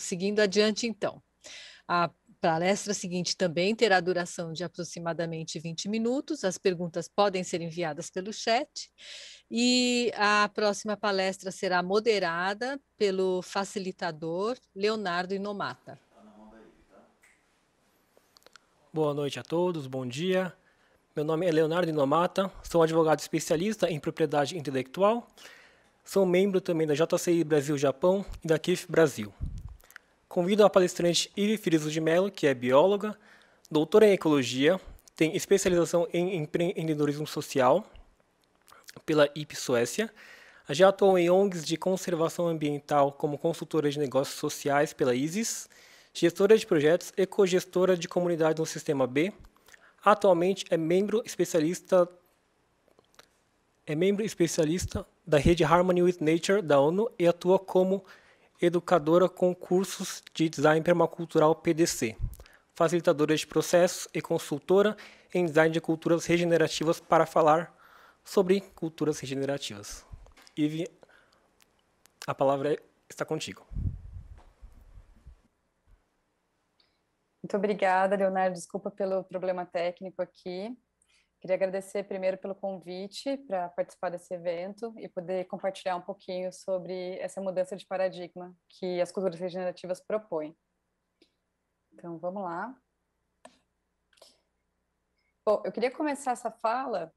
seguindo adiante, então. A palestra seguinte também terá duração de aproximadamente 20 minutos. As perguntas podem ser enviadas pelo chat. E a próxima palestra será moderada pelo facilitador Leonardo Inomata. Tá tá? Boa noite a todos, bom dia. Meu nome é Leonardo Inomata, sou advogado especialista em propriedade intelectual, sou membro também da JCI Brasil-Japão e da KIF Brasil. Convido a palestrante Ive Friso de Mello, que é bióloga, doutora em ecologia, tem especialização em empreendedorismo social pela IP Suécia. Já atuou em ONGs de conservação ambiental como consultora de negócios sociais pela ISIS, gestora de projetos ecogestora de comunidade no Sistema B. Atualmente é membro especialista é membro especialista da rede Harmony with Nature da ONU e atua como educadora com cursos de design permacultural PDC, facilitadora de processos e consultora em design de culturas regenerativas para falar sobre culturas regenerativas. Ive, a palavra é, está contigo. Muito obrigada, Leonardo. Desculpa pelo problema técnico aqui. Queria agradecer primeiro pelo convite para participar desse evento e poder compartilhar um pouquinho sobre essa mudança de paradigma que as culturas regenerativas propõem. Então, vamos lá. Bom, eu queria começar essa fala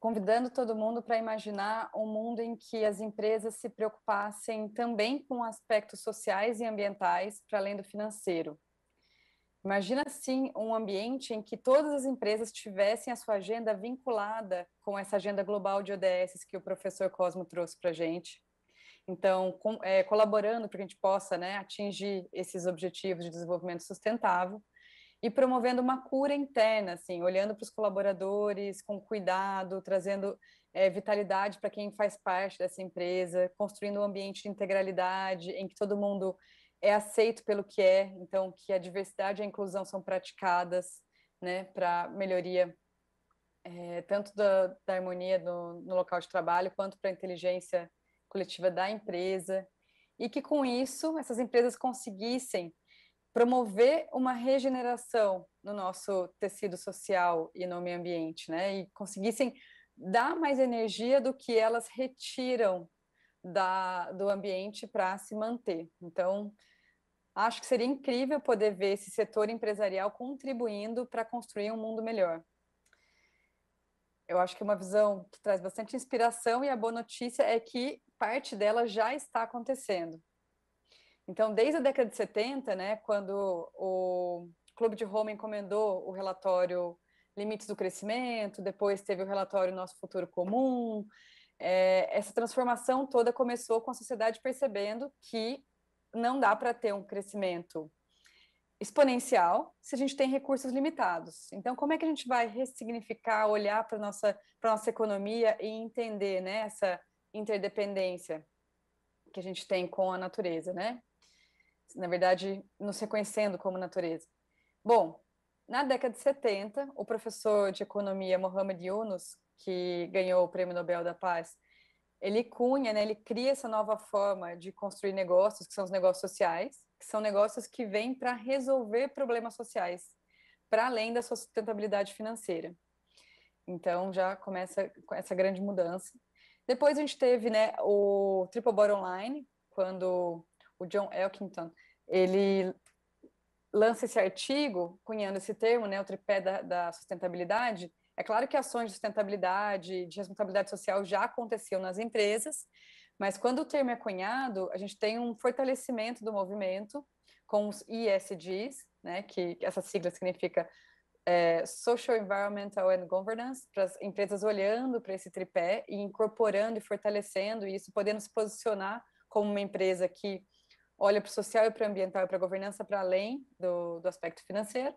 convidando todo mundo para imaginar um mundo em que as empresas se preocupassem também com aspectos sociais e ambientais para além do financeiro. Imagina sim um ambiente em que todas as empresas tivessem a sua agenda vinculada com essa agenda global de ODS que o professor Cosmo trouxe para a gente. Então, com, é, colaborando para que a gente possa né, atingir esses objetivos de desenvolvimento sustentável e promovendo uma cura interna, assim, olhando para os colaboradores com cuidado, trazendo é, vitalidade para quem faz parte dessa empresa, construindo um ambiente de integralidade em que todo mundo é aceito pelo que é, então que a diversidade e a inclusão são praticadas né, para melhoria é, tanto da, da harmonia no, no, local de trabalho quanto para a inteligência coletiva da empresa e que com isso essas empresas conseguissem promover uma regeneração no nosso tecido social e no meio ambiente, né, e conseguissem dar mais energia do que elas retiram da, do ambiente para se manter. Então, acho que seria incrível poder ver esse setor empresarial contribuindo para construir um mundo melhor. Eu acho que é uma visão que traz bastante inspiração e a boa notícia é que parte dela já está acontecendo. Então, desde a década de 70, né, quando o Clube de Roma encomendou o relatório Limites do Crescimento, depois teve o relatório Nosso Futuro Comum, é, essa transformação toda começou com a sociedade percebendo que não dá para ter um crescimento exponencial se a gente tem recursos limitados. Então, como é que a gente vai ressignificar, olhar para a nossa, nossa economia e entender né, essa interdependência que a gente tem com a natureza, né? Na verdade, nos reconhecendo como natureza. Bom, na década de 70, o professor de economia Mohamed Yunus que ganhou o Prêmio Nobel da Paz, ele cunha, né, ele cria essa nova forma de construir negócios, que são os negócios sociais, que são negócios que vêm para resolver problemas sociais, para além da sua sustentabilidade financeira. Então já começa com essa grande mudança. Depois a gente teve né, o Triple Bottom Line, quando o John Elkington ele lança esse artigo, cunhando esse termo, né, o tripé da, da sustentabilidade, é claro que ações de sustentabilidade, de responsabilidade social já aconteciam nas empresas, mas quando o termo é cunhado, a gente tem um fortalecimento do movimento com os ISDs, né, que essa sigla significa é, Social, Environmental and Governance, para as empresas olhando para esse tripé e incorporando e fortalecendo isso, podendo se posicionar como uma empresa que olha para o social e para o ambiental e para a governança para além do, do aspecto financeiro.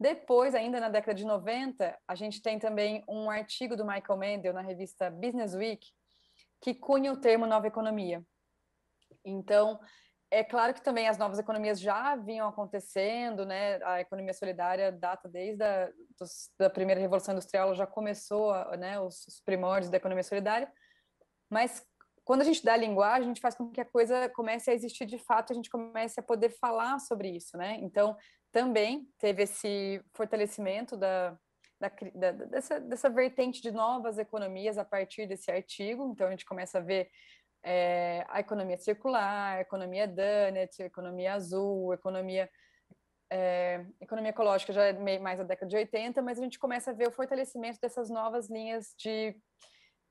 Depois, ainda na década de 90, a gente tem também um artigo do Michael Mendel na revista Business Week que cunha o termo nova economia. Então, é claro que também as novas economias já vinham acontecendo, né? A economia solidária data desde a dos, da primeira revolução industrial, ela já começou, né, os, os primórdios da economia solidária. Mas quando a gente dá a linguagem, a gente faz com que a coisa comece a existir de fato, a gente comece a poder falar sobre isso, né? Então, também teve esse fortalecimento da, da, da, dessa, dessa vertente de novas economias a partir desse artigo. Então, a gente começa a ver é, a economia circular, a economia Dunnett, a economia azul, a economia. É, economia ecológica já é mais da década de 80, mas a gente começa a ver o fortalecimento dessas novas linhas de,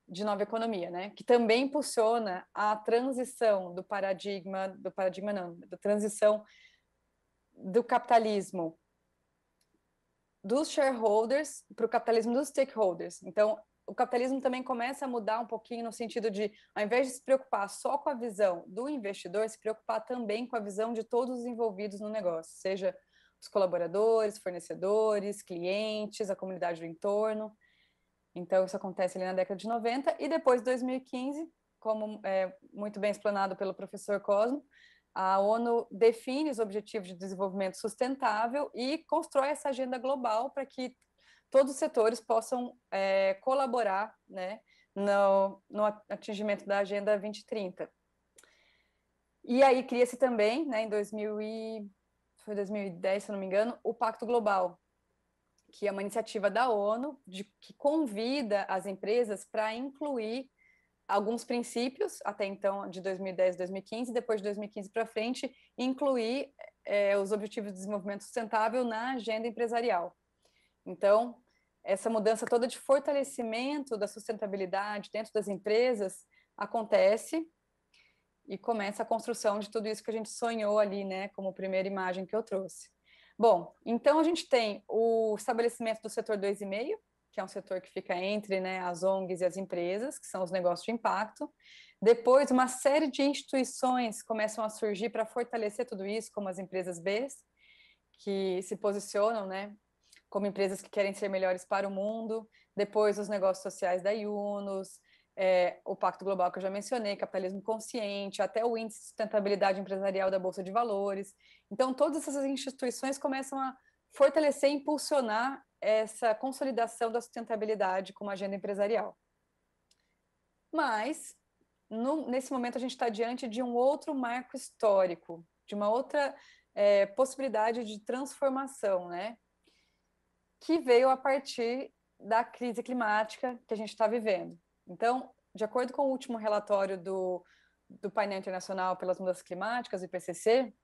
de nova economia, né? Que também impulsiona a transição do paradigma, do paradigma não, da transição do capitalismo dos shareholders para o capitalismo dos stakeholders. Então, o capitalismo também começa a mudar um pouquinho no sentido de, ao invés de se preocupar só com a visão do investidor, se preocupar também com a visão de todos os envolvidos no negócio, seja os colaboradores, fornecedores, clientes, a comunidade do entorno. Então, isso acontece ali na década de 90 e depois, 2015, como é muito bem explanado pelo professor Cosmo, a ONU define os Objetivos de Desenvolvimento Sustentável e constrói essa agenda global para que todos os setores possam é, colaborar né, no, no atingimento da Agenda 2030. E aí cria-se também, né, em 2000 e, foi 2010, se não me engano, o Pacto Global, que é uma iniciativa da ONU de, que convida as empresas para incluir alguns princípios, até então, de 2010 2015, depois de 2015 para frente, incluir é, os Objetivos de Desenvolvimento Sustentável na agenda empresarial. Então, essa mudança toda de fortalecimento da sustentabilidade dentro das empresas acontece e começa a construção de tudo isso que a gente sonhou ali, né, como primeira imagem que eu trouxe. Bom, então a gente tem o estabelecimento do setor 2,5, que é um setor que fica entre né, as ONGs e as empresas, que são os negócios de impacto. Depois, uma série de instituições começam a surgir para fortalecer tudo isso, como as empresas B, que se posicionam né, como empresas que querem ser melhores para o mundo. Depois, os negócios sociais da IUNOS, é, o Pacto Global que eu já mencionei, capitalismo consciente, até o Índice de Sustentabilidade Empresarial da Bolsa de Valores. Então, todas essas instituições começam a fortalecer e impulsionar essa consolidação da sustentabilidade como agenda empresarial. Mas, no, nesse momento, a gente está diante de um outro marco histórico, de uma outra é, possibilidade de transformação, né? Que veio a partir da crise climática que a gente está vivendo. Então, de acordo com o último relatório do, do painel internacional pelas mudanças climáticas, IPCC,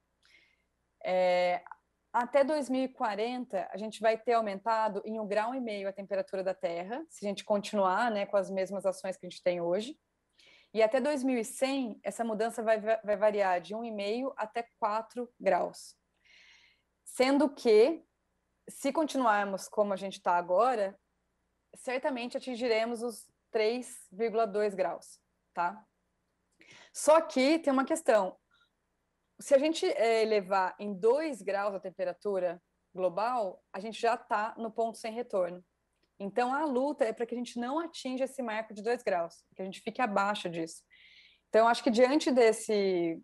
é, até 2040, a gente vai ter aumentado em um grau e meio a temperatura da Terra, se a gente continuar né, com as mesmas ações que a gente tem hoje. E até 2100, essa mudança vai, vai variar de 1,5 até 4 graus. Sendo que, se continuarmos como a gente está agora, certamente atingiremos os 3,2 graus, tá? Só que tem uma questão: se a gente é, elevar em 2 graus a temperatura global, a gente já está no ponto sem retorno. Então, a luta é para que a gente não atinja esse marco de 2 graus, que a gente fique abaixo disso. Então, acho que diante desse,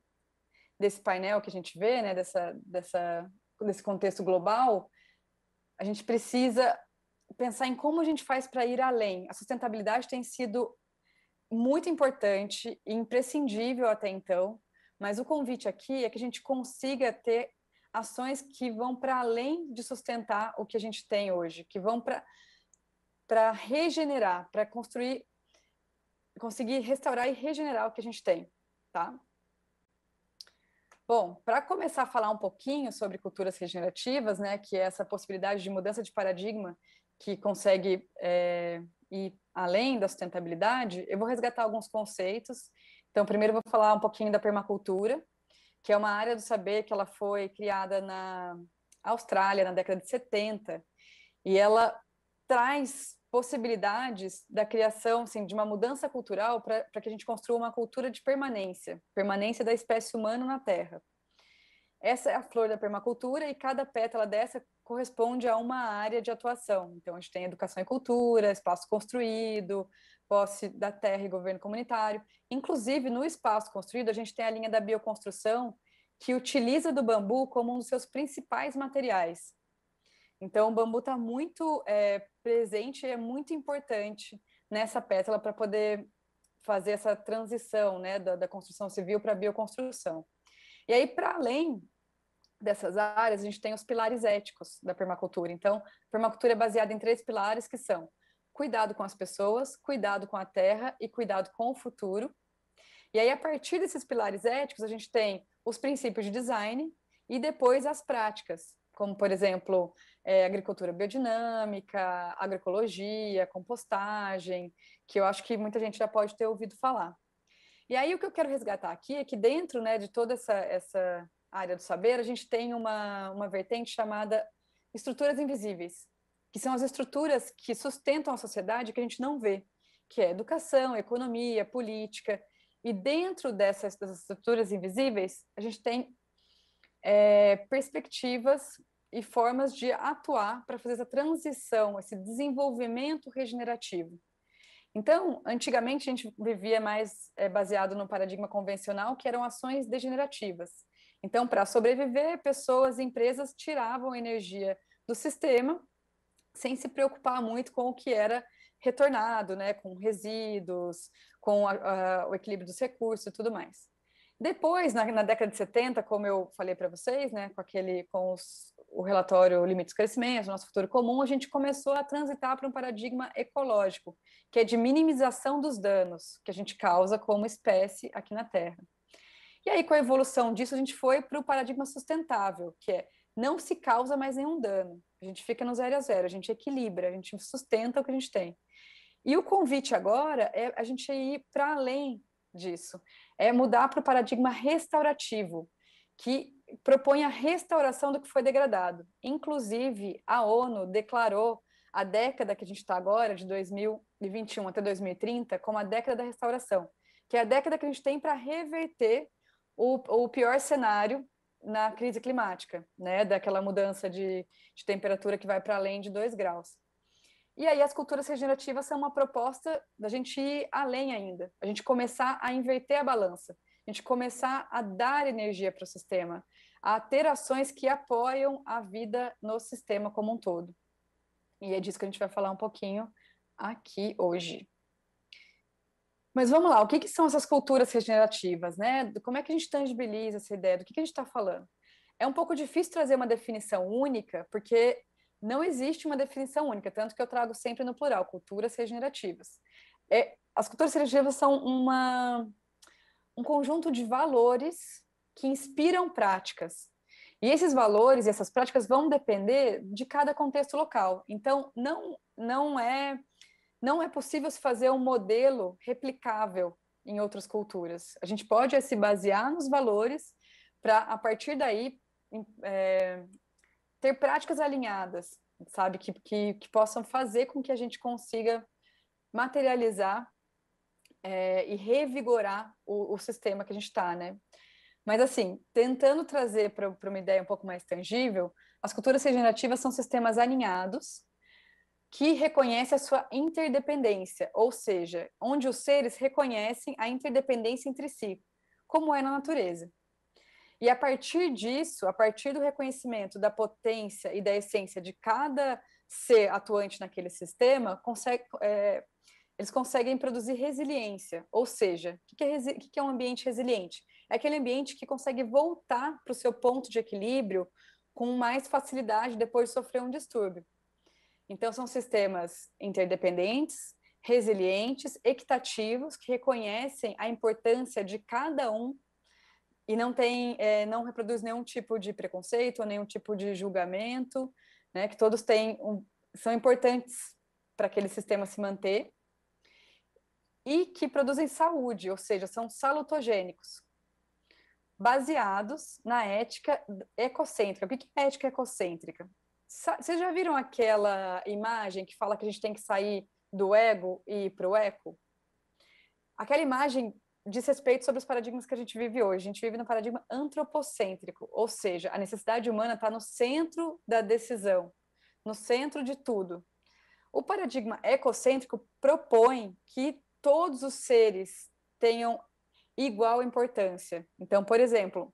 desse painel que a gente vê, né, dessa, dessa, desse contexto global, a gente precisa pensar em como a gente faz para ir além. A sustentabilidade tem sido muito importante e imprescindível até então mas o convite aqui é que a gente consiga ter ações que vão para além de sustentar o que a gente tem hoje, que vão para regenerar, para construir, conseguir restaurar e regenerar o que a gente tem, tá? Bom, para começar a falar um pouquinho sobre culturas regenerativas, né, que é essa possibilidade de mudança de paradigma que consegue é, ir além da sustentabilidade, eu vou resgatar alguns conceitos então, primeiro vou falar um pouquinho da permacultura, que é uma área do saber que ela foi criada na Austrália na década de 70 e ela traz possibilidades da criação assim, de uma mudança cultural para que a gente construa uma cultura de permanência, permanência da espécie humana na Terra. Essa é a flor da permacultura e cada pétala dessa corresponde a uma área de atuação. Então, a gente tem educação e cultura, espaço construído, posse da terra e governo comunitário. Inclusive, no espaço construído, a gente tem a linha da bioconstrução, que utiliza do bambu como um dos seus principais materiais. Então, o bambu está muito é, presente e é muito importante nessa pétala para poder fazer essa transição né, da, da construção civil para a bioconstrução. E aí, para além dessas áreas, a gente tem os pilares éticos da permacultura. Então, a permacultura é baseada em três pilares que são cuidado com as pessoas, cuidado com a terra e cuidado com o futuro. E aí, a partir desses pilares éticos, a gente tem os princípios de design e depois as práticas, como, por exemplo, é, agricultura biodinâmica, agroecologia, compostagem, que eu acho que muita gente já pode ter ouvido falar. E aí, o que eu quero resgatar aqui é que, dentro né, de toda essa, essa área do saber, a gente tem uma, uma vertente chamada estruturas invisíveis, que são as estruturas que sustentam a sociedade que a gente não vê, que é educação, economia, política. E dentro dessas, dessas estruturas invisíveis, a gente tem é, perspectivas e formas de atuar para fazer essa transição, esse desenvolvimento regenerativo. Então, antigamente a gente vivia mais é, baseado no paradigma convencional, que eram ações degenerativas. Então, para sobreviver, pessoas e empresas tiravam energia do sistema sem se preocupar muito com o que era retornado, né, com resíduos, com a, a, o equilíbrio dos recursos e tudo mais. Depois, na, na década de 70, como eu falei para vocês, né, com aquele com os, o relatório Limites do Crescimento, Nosso Futuro Comum, a gente começou a transitar para um paradigma ecológico, que é de minimização dos danos que a gente causa como espécie aqui na Terra. E aí, com a evolução disso, a gente foi para o paradigma sustentável, que é não se causa mais nenhum dano. A gente fica no zero a zero, a gente equilibra, a gente sustenta o que a gente tem. E o convite agora é a gente ir para além disso, é mudar para o paradigma restaurativo, que propõe a restauração do que foi degradado. Inclusive, a ONU declarou a década que a gente está agora, de 2021 até 2030, como a década da restauração, que é a década que a gente tem para reverter o, o pior cenário na crise climática, né, daquela mudança de, de temperatura que vai para além de 2 graus. E aí as culturas regenerativas são uma proposta da gente ir além ainda, a gente começar a inverter a balança, a gente começar a dar energia para o sistema, a ter ações que apoiam a vida no sistema como um todo. E é disso que a gente vai falar um pouquinho aqui hoje. Mas vamos lá, o que, que são essas culturas regenerativas, né? Como é que a gente tangibiliza essa ideia? Do que, que a gente está falando? É um pouco difícil trazer uma definição única, porque não existe uma definição única, tanto que eu trago sempre no plural, culturas regenerativas. É, as culturas regenerativas são uma, um conjunto de valores que inspiram práticas. E esses valores e essas práticas vão depender de cada contexto local. Então, não, não é não é possível se fazer um modelo replicável em outras culturas. A gente pode é, se basear nos valores para, a partir daí, é, ter práticas alinhadas, sabe, que, que, que, possam fazer com que a gente consiga materializar é, e revigorar o, o sistema que a gente está, né? Mas, assim, tentando trazer para uma ideia um pouco mais tangível, as culturas regenerativas são sistemas alinhados que reconhece a sua interdependência, ou seja, onde os seres reconhecem a interdependência entre si, como é na natureza. E a partir disso, a partir do reconhecimento da potência e da essência de cada ser atuante naquele sistema, consegue, é, eles conseguem produzir resiliência. Ou seja, o que, é que, é um ambiente resiliente? É aquele ambiente que consegue voltar para o seu ponto de equilíbrio com mais facilidade depois de sofrer um distúrbio. Então, são sistemas interdependentes, resilientes, equitativos, que reconhecem a importância de cada um e não tem, é, não reproduz nenhum tipo de preconceito, nenhum tipo de julgamento, né, que todos têm, um, são importantes para aquele sistema se manter, e que produzem saúde, ou seja, são salutogênicos, baseados na ética ecocêntrica. O que é ética ecocêntrica? Vocês já viram aquela imagem que fala que a gente tem que sair do ego e ir para o eco? Aquela imagem diz respeito sobre os paradigmas que a gente vive hoje. A gente vive no paradigma antropocêntrico, ou seja, a necessidade humana está no centro da decisão, no centro de tudo. O paradigma ecocêntrico propõe que todos os seres tenham igual importância. Então, por exemplo,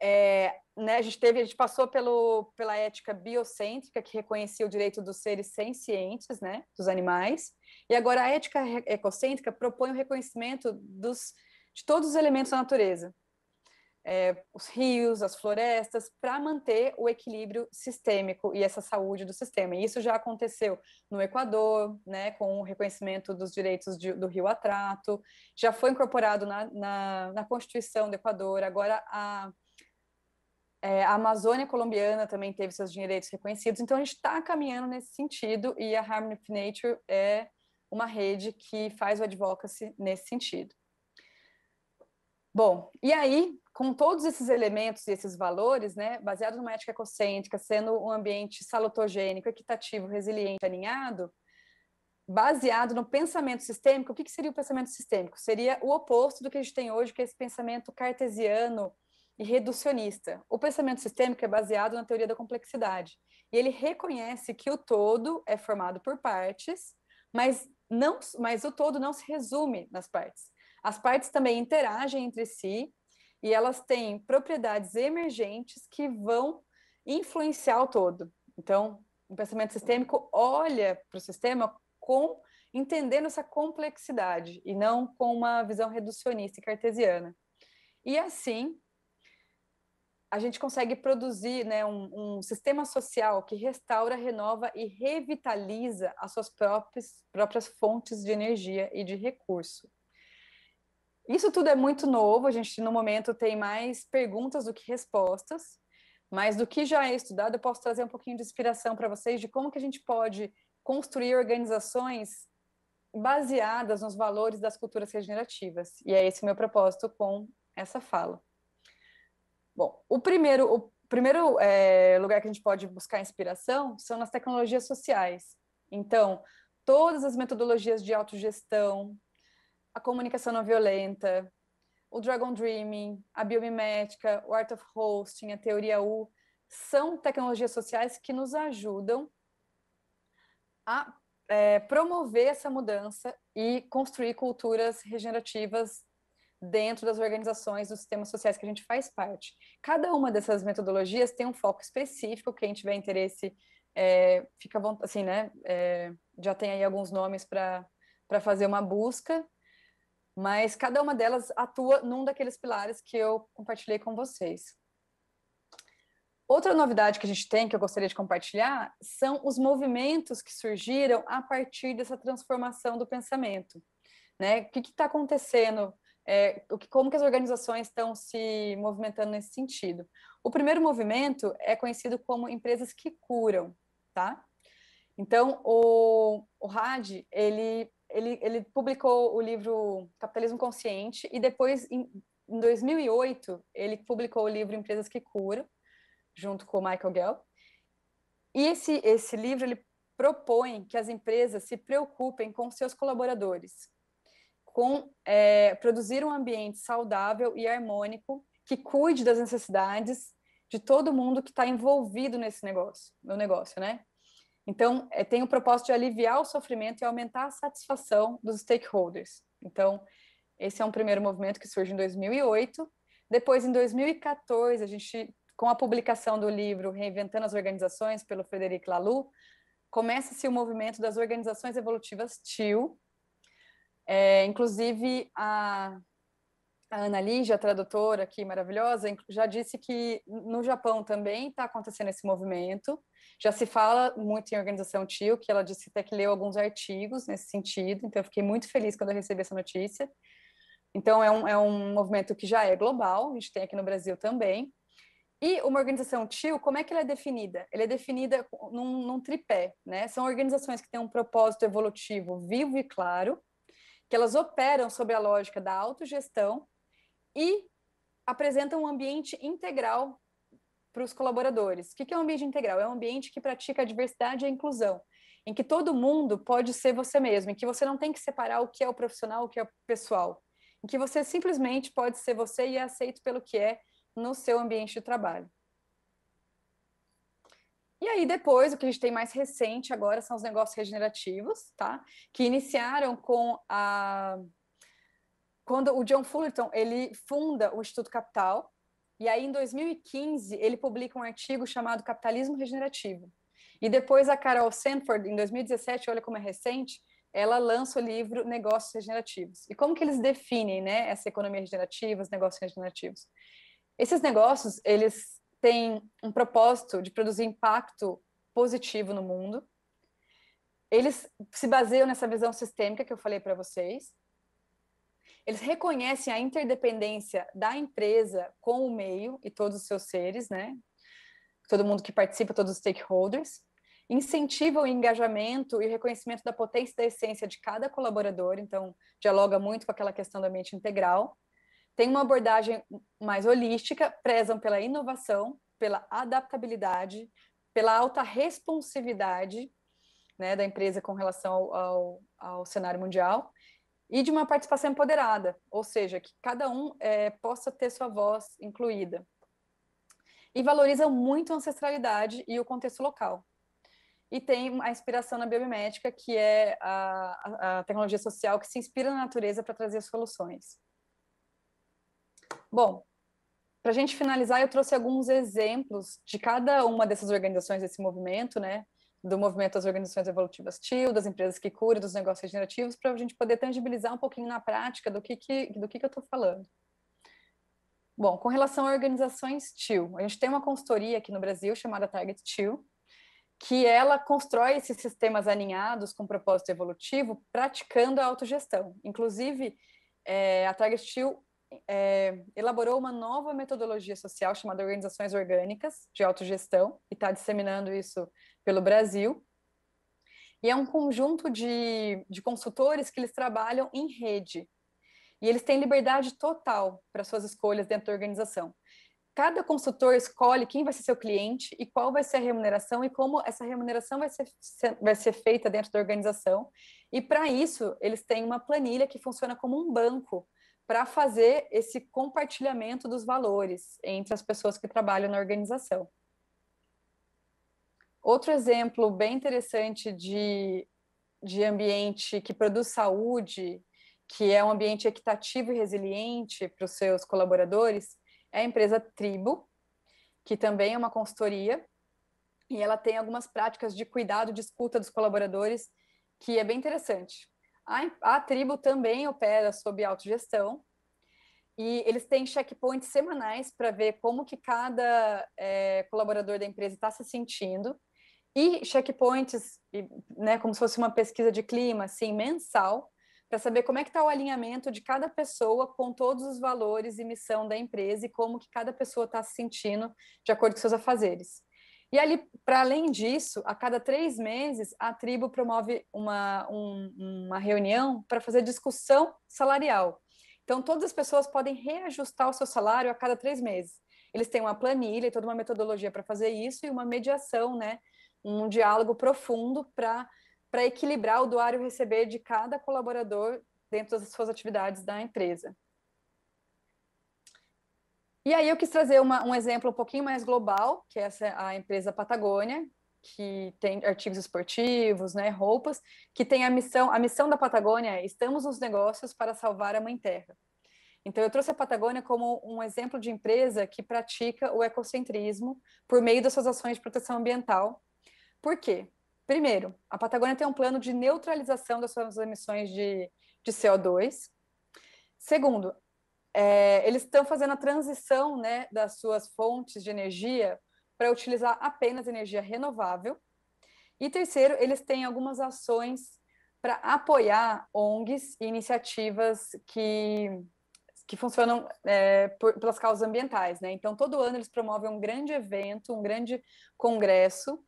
é, né, a gente teve, a gente passou pelo, pela ética biocêntrica, que reconhecia o direito dos seres sencientes, né, dos animais, e agora a ética ecocêntrica propõe o reconhecimento dos, de todos os elementos da natureza, é, os rios, as florestas, para manter o equilíbrio sistêmico e essa saúde do sistema. E isso já aconteceu no Equador, né, com o reconhecimento dos direitos de, do rio Atrato, já foi incorporado na, na, na Constituição do Equador, agora a é, a Amazônia colombiana também teve seus direitos reconhecidos, então a gente está caminhando nesse sentido e a Harmony of Nature é uma rede que faz o advocacy nesse sentido. Bom, e aí, com todos esses elementos e esses valores, né, baseado numa ética ecocêntrica, sendo um ambiente salutogênico, equitativo, resiliente, alinhado, baseado no pensamento sistêmico, o que, que seria o pensamento sistêmico? Seria o oposto do que a gente tem hoje, que é esse pensamento cartesiano, e reducionista. O pensamento sistêmico é baseado na teoria da complexidade. E ele reconhece que o todo é formado por partes, mas, não, mas o todo não se resume nas partes. As partes também interagem entre si e elas têm propriedades emergentes que vão influenciar o todo. Então, o pensamento sistêmico olha para o sistema com entendendo essa complexidade e não com uma visão reducionista e cartesiana. E assim, a gente consegue produzir né, um, um, sistema social que restaura, renova e revitaliza as suas próprias, próprias fontes de energia e de recurso. Isso tudo é muito novo, a gente no momento tem mais perguntas do que respostas, mas do que já é estudado, eu posso trazer um pouquinho de inspiração para vocês de como que a gente pode construir organizações baseadas nos valores das culturas regenerativas. E é esse o meu propósito com essa fala. Bom, o primeiro, o primeiro é, lugar que a gente pode buscar inspiração são nas tecnologias sociais. Então, todas as metodologias de autogestão, a comunicação não violenta, o Dragon Dreaming, a biomimética, o Art of Hosting, a teoria U, são tecnologias sociais que nos ajudam a é, promover essa mudança e construir culturas regenerativas dentro das organizações, dos sistemas sociais que a gente faz parte. Cada uma dessas metodologias tem um foco específico, quem tiver interesse, é, fica assim, né? É, já tem aí alguns nomes para fazer uma busca, mas cada uma delas atua num daqueles pilares que eu compartilhei com vocês. Outra novidade que a gente tem, que eu gostaria de compartilhar, são os movimentos que surgiram a partir dessa transformação do pensamento. Né? O que está acontecendo é, como que as organizações estão se movimentando nesse sentido. O primeiro movimento é conhecido como empresas que curam, tá? Então, o, o Had, ele, ele, ele publicou o livro Capitalismo Consciente e depois, em, em 2008, ele publicou o livro Empresas que Curam, junto com o Michael Gell. E esse, esse livro, ele propõe que as empresas se preocupem com seus colaboradores, com é, produzir um ambiente saudável e harmônico que cuide das necessidades de todo mundo que está envolvido nesse negócio, no negócio, né? Então, é, tem o propósito de aliviar o sofrimento e aumentar a satisfação dos stakeholders. Então, esse é um primeiro movimento que surge em 2008. Depois, em 2014, a gente, com a publicação do livro Reinventando as Organizações, pelo Frederic Laloux, começa-se o movimento das organizações evolutivas TIL, é, inclusive, a, a Ana Lígia, tradutora aqui maravilhosa, já disse que no Japão também está acontecendo esse movimento. Já se fala muito em organização TIO, que ela disse até que leu alguns artigos nesse sentido, então eu fiquei muito feliz quando eu recebi essa notícia. Então, é um, é um movimento que já é global, a gente tem aqui no Brasil também. E uma organização TIO, como é que ela é definida? Ela é definida num, num tripé, né? São organizações que têm um propósito evolutivo vivo e claro, que elas operam sob a lógica da autogestão e apresentam um ambiente integral para os colaboradores. O que é um ambiente integral? É um ambiente que pratica a diversidade e a inclusão, em que todo mundo pode ser você mesmo, em que você não tem que separar o que é o profissional, o que é o pessoal, em que você simplesmente pode ser você e é aceito pelo que é no seu ambiente de trabalho. E aí depois, o que a gente tem mais recente agora são os negócios regenerativos, tá? Que iniciaram com a quando o John Fullerton, ele funda o Instituto Capital, e aí em 2015 ele publica um artigo chamado Capitalismo Regenerativo. E depois a Carol Sanford, em 2017, olha como é recente, ela lança o livro Negócios Regenerativos. E como que eles definem, né, essa economia regenerativa, os negócios regenerativos? Esses negócios, eles tem um propósito de produzir impacto positivo no mundo. Eles se baseiam nessa visão sistêmica que eu falei para vocês. Eles reconhecem a interdependência da empresa com o meio e todos os seus seres, né? Todo mundo que participa, todos os stakeholders. Incentivam o engajamento e o reconhecimento da potência da essência de cada colaborador, então dialoga muito com aquela questão do ambiente integral têm uma abordagem mais holística, prezam pela inovação, pela adaptabilidade, pela alta responsividade né, da empresa com relação ao, ao, ao, cenário mundial e de uma participação empoderada, ou seja, que cada um é, possa ter sua voz incluída. E valorizam muito a ancestralidade e o contexto local. E tem a inspiração na biomimética, que é a, a tecnologia social que se inspira na natureza para trazer soluções. Bom, para a gente finalizar, eu trouxe alguns exemplos de cada uma dessas organizações desse movimento, né? Do movimento das organizações evolutivas TIL, das empresas que curam, dos negócios gerativos para a gente poder tangibilizar um pouquinho na prática do que, que do que, que eu estou falando. Bom, com relação a organizações TIL, a gente tem uma consultoria aqui no Brasil chamada Target TIL, que ela constrói esses sistemas alinhados com propósito evolutivo, praticando a autogestão. Inclusive, é, a Target Til é, elaborou uma nova metodologia social chamada Organizações Orgânicas de Autogestão e está disseminando isso pelo Brasil. E é um conjunto de, de consultores que eles trabalham em rede. E eles têm liberdade total para suas escolhas dentro da organização. Cada consultor escolhe quem vai ser seu cliente e qual vai ser a remuneração e como essa remuneração vai ser, vai ser feita dentro da organização. E para isso, eles têm uma planilha que funciona como um banco para fazer esse compartilhamento dos valores entre as pessoas que trabalham na organização. Outro exemplo bem interessante de, de ambiente que produz saúde, que é um ambiente equitativo e resiliente para os seus colaboradores, é a empresa Tribo, que também é uma consultoria, e ela tem algumas práticas de cuidado de escuta dos colaboradores, que é bem interessante. A, a tribo também opera sob autogestão e eles têm checkpoints semanais para ver como que cada é, colaborador da empresa está se sentindo e checkpoints, né, como se fosse uma pesquisa de clima, assim, mensal, para saber como é que está o alinhamento de cada pessoa com todos os valores e missão da empresa e como que cada pessoa está se sentindo de acordo com seus afazeres. E ali, para além disso, a cada três meses, a tribo promove uma, um, uma reunião para fazer discussão salarial. Então, todas as pessoas podem reajustar o seu salário a cada três meses. Eles têm uma planilha e toda uma metodologia para fazer isso e uma mediação, né? um diálogo profundo para equilibrar o doar e o receber de cada colaborador dentro das suas atividades da empresa. E aí eu quis trazer uma, um exemplo um pouquinho mais global, que é a empresa Patagônia, que tem artigos esportivos, né, roupas, que tem a missão, a missão da Patagônia é estamos nos negócios para salvar a mãe terra. Então eu trouxe a Patagônia como um exemplo de empresa que pratica o ecocentrismo por meio das suas ações de proteção ambiental. Por quê? Primeiro, a Patagônia tem um plano de neutralização das suas emissões de, de CO2. Segundo, é, eles estão fazendo a transição né, das suas fontes de energia para utilizar apenas energia renovável. E terceiro, eles têm algumas ações para apoiar ONGs e iniciativas que, que funcionam é, por, pelas causas ambientais. Né? Então, todo ano eles promovem um grande evento, um grande congresso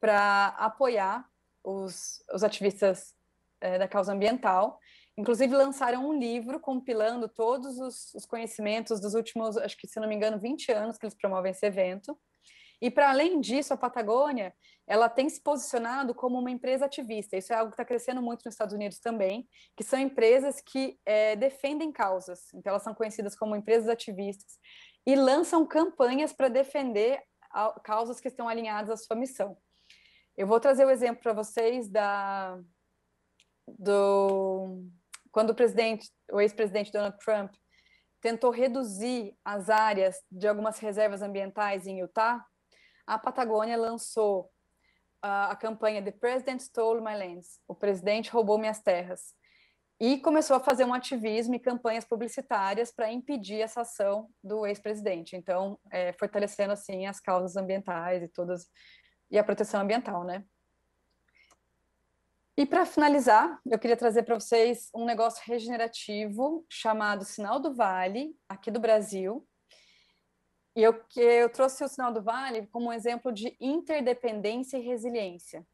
para apoiar os, os ativistas é, da causa ambiental Inclusive, lançaram um livro compilando todos os, os, conhecimentos dos últimos, acho que, se não me engano, 20 anos que eles promovem esse evento. E, para além disso, a Patagônia ela tem se posicionado como uma empresa ativista. Isso é algo que está crescendo muito nos Estados Unidos também, que são empresas que é, defendem causas. Então, elas são conhecidas como empresas ativistas e lançam campanhas para defender a, causas que estão alinhadas à sua missão. Eu vou trazer o exemplo para vocês da do quando o presidente, o ex-presidente Donald Trump, tentou reduzir as áreas de algumas reservas ambientais em Utah, a Patagônia lançou a, ah, a campanha The President Stole My Lands, o presidente roubou minhas terras, e começou a fazer um ativismo e campanhas publicitárias para impedir essa ação do ex-presidente. Então, é, fortalecendo assim as causas ambientais e todas e a proteção ambiental, né? E para finalizar, eu queria trazer para vocês um negócio regenerativo chamado Sinal do Vale, aqui do Brasil. E eu, eu trouxe o Sinal do Vale como um exemplo de interdependência e resiliência,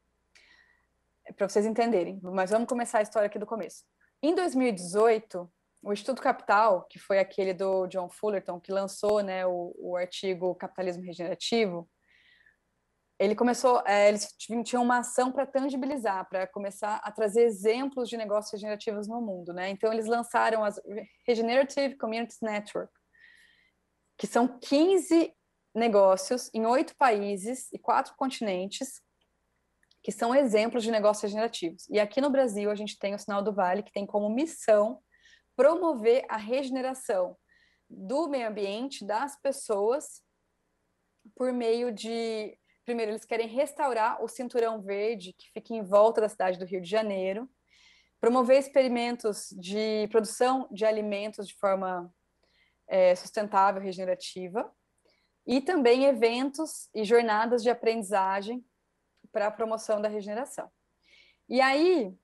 é para vocês entenderem. Mas vamos começar a história aqui do começo. Em 2018, o Instituto Capital, que foi aquele do John Fullerton, que lançou né, o, o artigo Capitalismo Regenerativo, ele começou, é, eles tinham uma ação para tangibilizar, para começar a trazer exemplos de negócios regenerativos no mundo, né? Então eles lançaram as Regenerative Communities Network, que são 15 negócios em oito países e quatro continentes que são exemplos de negócios regenerativos. E aqui no Brasil a gente tem o Sinal do Vale, que tem como missão promover a regeneração do meio ambiente, das pessoas, por meio de primeiro, eles querem restaurar o cinturão verde que fica em volta da cidade do Rio de Janeiro, promover experimentos de produção de alimentos de forma é, sustentável, regenerativa, e também eventos e jornadas de aprendizagem para a promoção da regeneração. E aí,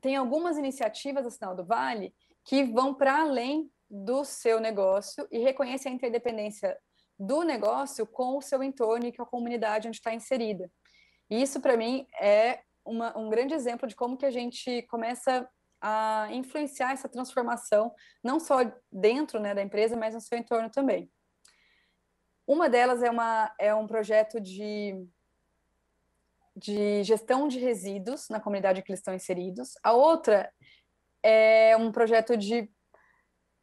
tem algumas iniciativas da Sinal do Vale que vão para além do seu negócio e reconhecem a interdependência do negócio com o seu entorno e com a comunidade onde está inserida. E isso, para mim, é uma, um grande exemplo de como que a gente começa a influenciar essa transformação, não só dentro né, da empresa, mas no seu entorno também. Uma delas é, uma, é um projeto de, de gestão de resíduos na comunidade que eles estão inseridos. A outra é um projeto de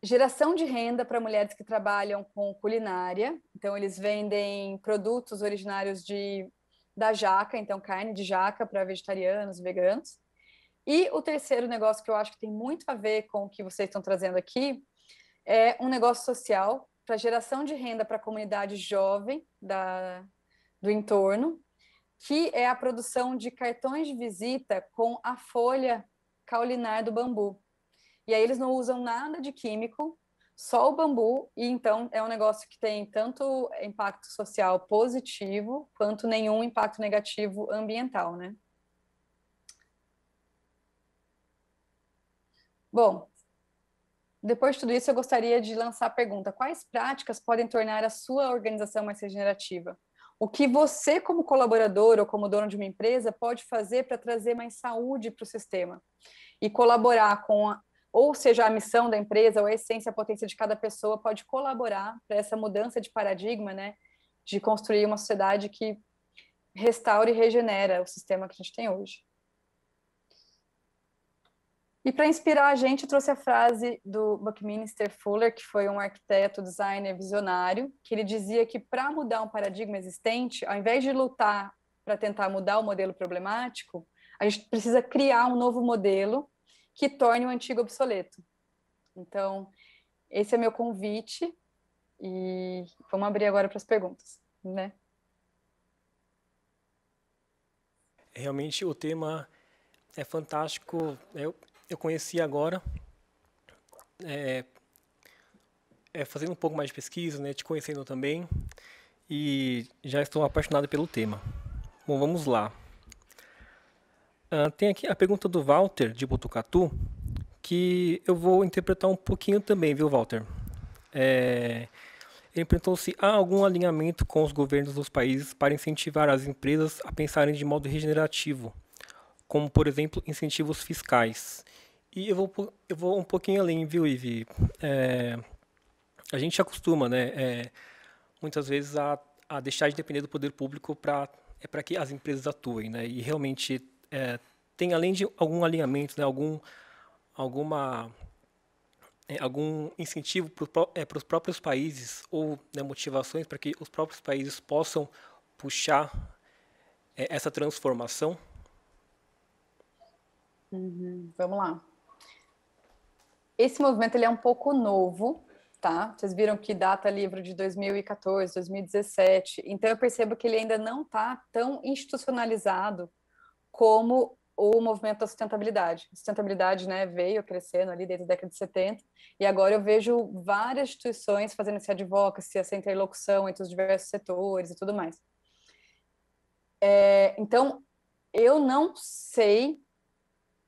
geração de renda para mulheres que trabalham com culinária. Então, eles vendem produtos originários de, da jaca, então carne de jaca para vegetarianos, veganos. E o terceiro negócio que eu acho que tem muito a ver com o que vocês estão trazendo aqui é um negócio social para geração de renda para a comunidade jovem da, do entorno, que é a produção de cartões de visita com a folha caulinar do bambu. E aí eles não usam nada de químico, só o bambu, e então é um negócio que tem tanto impacto social positivo quanto nenhum impacto negativo ambiental, né? Bom, depois de tudo isso, eu gostaria de lançar a pergunta: quais práticas podem tornar a sua organização mais regenerativa? O que você, como colaborador ou como dono de uma empresa, pode fazer para trazer mais saúde para o sistema e colaborar com ou seja a missão da empresa, ou a essência, a potência de cada pessoa, pode colaborar para essa mudança de paradigma, né? De construir uma sociedade que restaura e regenera o sistema que a gente tem hoje. E para inspirar a gente, eu trouxe a frase do Buckminster Fuller, que foi um arquiteto, designer, visionário, que ele dizia que para mudar um paradigma existente, ao invés de lutar para tentar mudar o modelo problemático, a gente precisa criar um novo modelo que torne o antigo obsoleto. Então, esse é meu convite e vamos abrir agora para as perguntas, né? Realmente o tema é fantástico. Eu, eu conheci agora, é, é, fazendo um pouco mais de pesquisa, né, te conhecendo também, e já estou apaixonado pelo tema. Bom, vamos lá. Ah, tem aqui a pergunta do Walter, de Botucatu, que eu vou interpretar um pouquinho também, viu, Walter? É, ele perguntou se há algum alinhamento com os governos dos países para incentivar as empresas a pensarem de modo regenerativo, como, por exemplo, incentivos fiscais. E eu vou, eu vou um pouquinho além, viu, Ivi? É, a gente acostuma, né, é, muitas vezes, a, a deixar de depender do poder público para é para que as empresas atuem, né? E realmente é, tem além de algum alinhamento, né, algum, alguma, é, algum incentivo para é, os próprios países ou né, motivações para que os próprios países possam puxar é, essa transformação? Uhum, vamos lá. Esse movimento ele é um pouco novo, tá? Vocês viram que data livro de 2014, 2017. Então eu percebo que ele ainda não está tão institucionalizado como o movimento da sustentabilidade. A sustentabilidade né, veio crescendo ali desde a década de 70, e agora eu vejo várias instituições fazendo esse advocacy, essa interlocução entre os diversos setores e tudo mais. É, então, eu não sei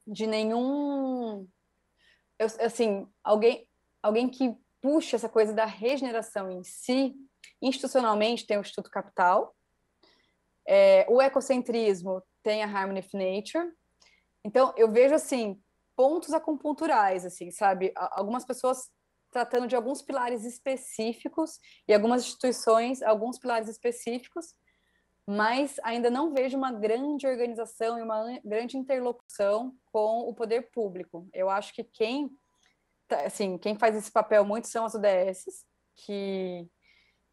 de nenhum. Eu, assim, alguém, alguém que puxa essa coisa da regeneração em si, institucionalmente tem o Instituto Capital, é, o ecocentrismo tem a Harmony of Nature. Então, eu vejo, assim, pontos acupunturais, assim, sabe? Algumas pessoas tratando de alguns pilares específicos e algumas instituições, alguns pilares específicos, mas ainda não vejo uma grande organização e uma grande interlocução com o poder público. Eu acho que quem tá, assim, quem faz esse papel muito são as UDSs, que,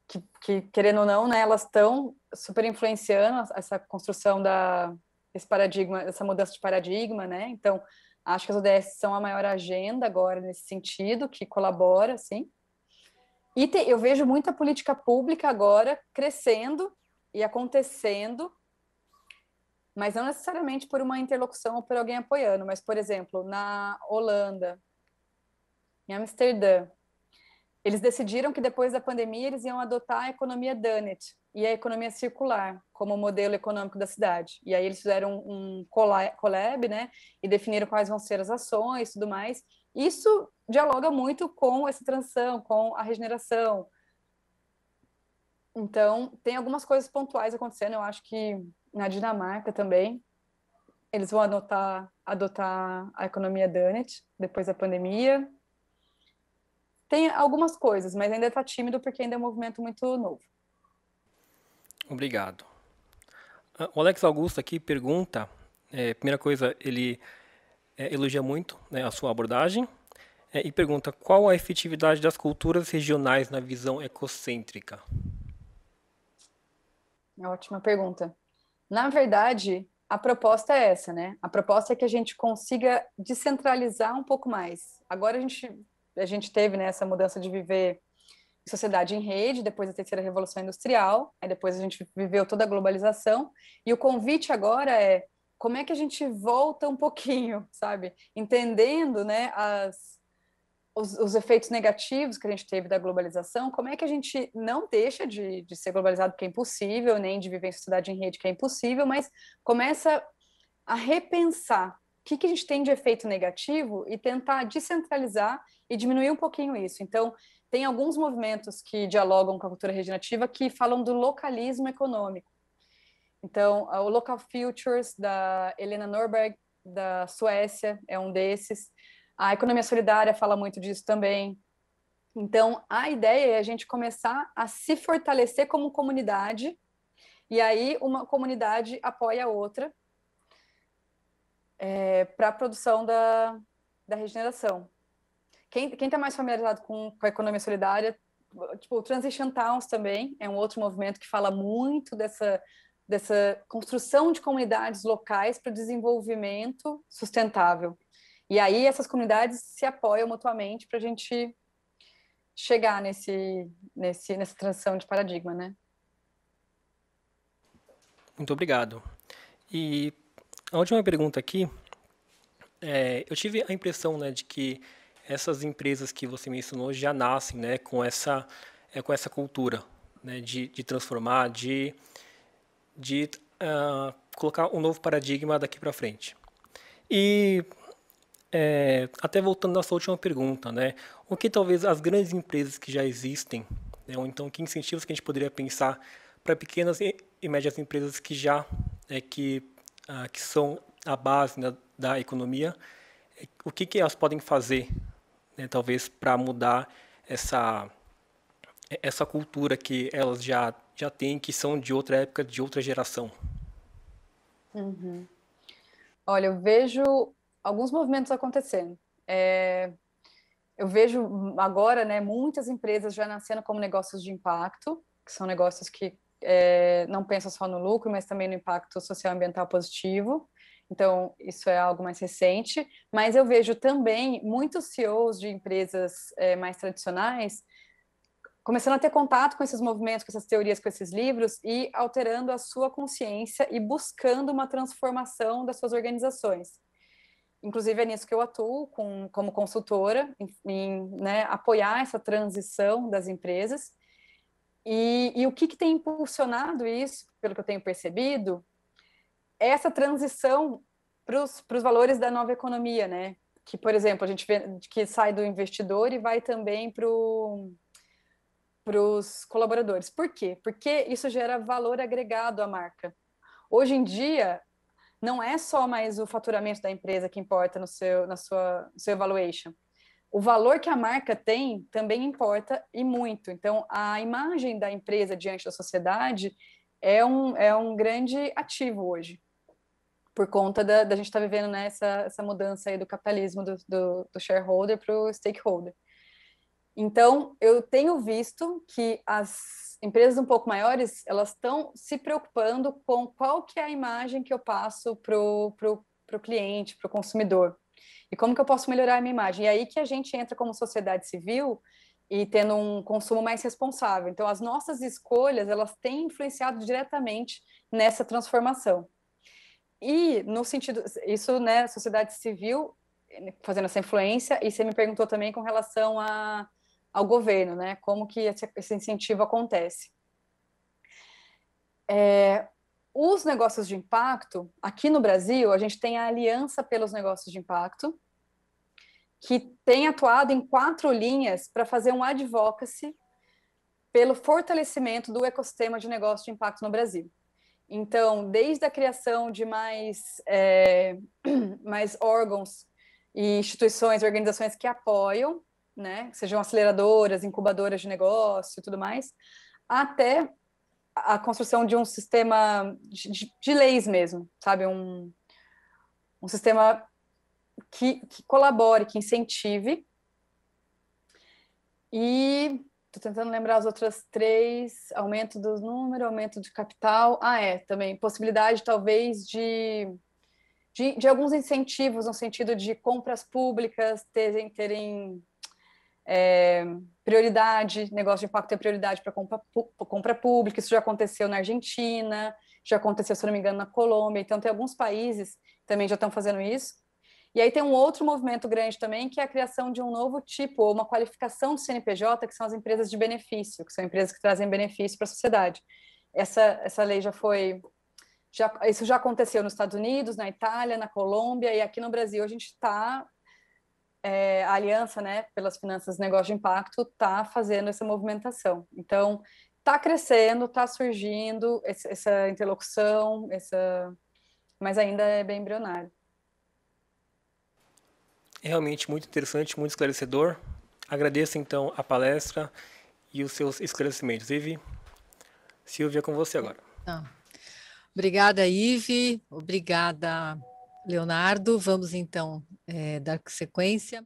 que, que querendo ou não, né, elas estão super influenciando essa construção da, esse paradigma, essa mudança de paradigma, né? Então, acho que as ODS são a maior agenda agora nesse sentido, que colabora, assim. E te, eu vejo muita política pública agora crescendo e acontecendo, mas não necessariamente por uma interlocução ou por alguém apoiando, mas, por exemplo, na Holanda, em Amsterdã, eles decidiram que depois da pandemia eles iam adotar a economia Dunnett e a economia circular como modelo econômico da cidade. E aí eles fizeram um collab, né, e definiram quais vão ser as ações, e tudo mais. Isso dialoga muito com essa transição, com a regeneração. Então, tem algumas coisas pontuais acontecendo, eu acho que na Dinamarca também eles vão adotar, adotar a economia Dunnett depois da pandemia tem algumas coisas, mas ainda está tímido porque ainda é um movimento muito novo. Obrigado. Ah, o Alex Augusto aqui pergunta, é, primeira coisa, ele é, elogia muito né, a sua abordagem é, e pergunta qual a efetividade das culturas regionais na visão ecocêntrica? Ótima pergunta. Na verdade, a proposta é essa, né? A proposta é que a gente consiga descentralizar um pouco mais. Agora a gente a gente teve né essa mudança de viver em sociedade em rede, depois a terceira revolução industrial, aí depois a gente viveu toda a globalização, e o convite agora é como é que a gente volta um pouquinho, sabe? Entendendo, né, as os, os, efeitos negativos que a gente teve da globalização, como é que a gente não deixa de, de ser globalizado, porque é impossível, nem de viver em sociedade em rede, que é impossível, mas começa a repensar que, que a gente tem de efeito negativo e tentar descentralizar e diminuir um pouquinho isso. Então, tem alguns movimentos que dialogam com a cultura regenerativa que falam do localismo econômico. Então, o Local Futures, da Helena Norberg, da Suécia, é um desses. A economia solidária fala muito disso também. Então, a ideia é a gente começar a se fortalecer como comunidade, e aí uma comunidade apoia a outra, é, para a produção da, da regeneração. Quem está mais familiarizado com, com a economia solidária, tipo, o Transition Towns também é um outro movimento que fala muito dessa, dessa construção de comunidades locais para o desenvolvimento sustentável. E aí essas comunidades se apoiam mutuamente para a gente chegar nesse, nesse, nessa transição de paradigma, né? Muito obrigado. E a última pergunta aqui, é, eu tive a impressão né, de que essas empresas que você mencionou já nascem né, com, essa, é, com essa cultura né, de, de transformar, de, de uh, colocar um novo paradigma daqui para frente. E é, até voltando à sua última pergunta, né, o que talvez as grandes empresas que já existem, né, ou então que incentivos que a gente poderia pensar para pequenas e, e médias empresas que já é, que ah, que são a base da, da economia, o que, que elas podem fazer, né, talvez, para mudar essa, essa cultura que elas já, já têm, que são de outra época, de outra geração? Uhum. Olha, eu vejo alguns movimentos acontecendo. É, eu vejo hum, agora né, muitas empresas já nascendo como negócios de impacto, que são negócios que é, não pensa só no lucro, mas também no impacto social e ambiental positivo. Então, isso é algo mais recente. Mas eu vejo também muitos CEOs de empresas é, mais tradicionais começando a ter contato com esses movimentos, com essas teorias, com esses livros e alterando a sua consciência e buscando uma transformação das suas organizações. Inclusive é nisso que eu atuo com, como consultora, em, em né, apoiar essa transição das empresas e, e o que, que tem impulsionado isso, pelo que eu tenho percebido, é essa transição para os valores da nova economia, né? Que, por exemplo, a gente vê, que sai do investidor e vai também para os colaboradores. Por quê? Porque isso gera valor agregado à marca. Hoje em dia, não é só mais o faturamento da empresa que importa no seu, na sua, seu evaluation, o valor que a marca tem também importa e muito. Então, a imagem da empresa diante da sociedade é um, é um grande ativo hoje, por conta da, da gente estar tá vivendo né, essa, essa mudança aí do capitalismo do, do, do shareholder para o stakeholder. Então, eu tenho visto que as empresas um pouco maiores, elas estão se preocupando com qual que é a imagem que eu passo para o cliente, para o consumidor. E como que eu posso melhorar a minha imagem? E aí que a gente entra como sociedade civil e tendo um consumo mais responsável. Então, as nossas escolhas, elas têm influenciado diretamente nessa transformação. E no sentido, isso, né, sociedade civil fazendo essa influência, e você me perguntou também com relação a, ao governo, né, como que esse, esse incentivo acontece. É, os negócios de impacto, aqui no Brasil, a gente tem a Aliança pelos Negócios de Impacto, que tem atuado em quatro linhas para fazer um advocacy pelo fortalecimento do ecossistema de negócio de impacto no Brasil. Então, desde a criação de mais, é, mais órgãos e instituições, organizações que apoiam, né, sejam aceleradoras, incubadoras de negócio e tudo mais, até a construção de um sistema de, de leis mesmo, sabe? Um, um sistema que, que, colabore, que incentive. E estou tentando lembrar as outras três: aumento dos número, aumento de capital. Ah, é, também possibilidade talvez de, de, de alguns incentivos no sentido de compras públicas terem, terem é, prioridade, negócio de impacto tem é prioridade para compra, compra pública, isso já aconteceu na Argentina, já aconteceu, se não me engano, na Colômbia, então tem alguns países também já estão fazendo isso. E aí tem um outro movimento grande também, que é a criação de um novo tipo, ou uma qualificação do CNPJ, que são as empresas de benefício, que são empresas que trazem benefício para a sociedade. Essa, essa lei já foi. Já, isso já aconteceu nos Estados Unidos, na Itália, na Colômbia, e aqui no Brasil a gente está é, a Aliança né, pelas Finanças Negócio de Impacto está fazendo essa movimentação. Então, está crescendo, está surgindo esse, essa interlocução, essa... mas ainda é bem embrionário. É realmente muito interessante, muito esclarecedor. Agradeço, então, a palestra e os seus esclarecimentos. Ivi. Silvia, com você agora. Tá. Obrigada, Ive. Obrigada, Leonardo. Vamos então é, dar sequência.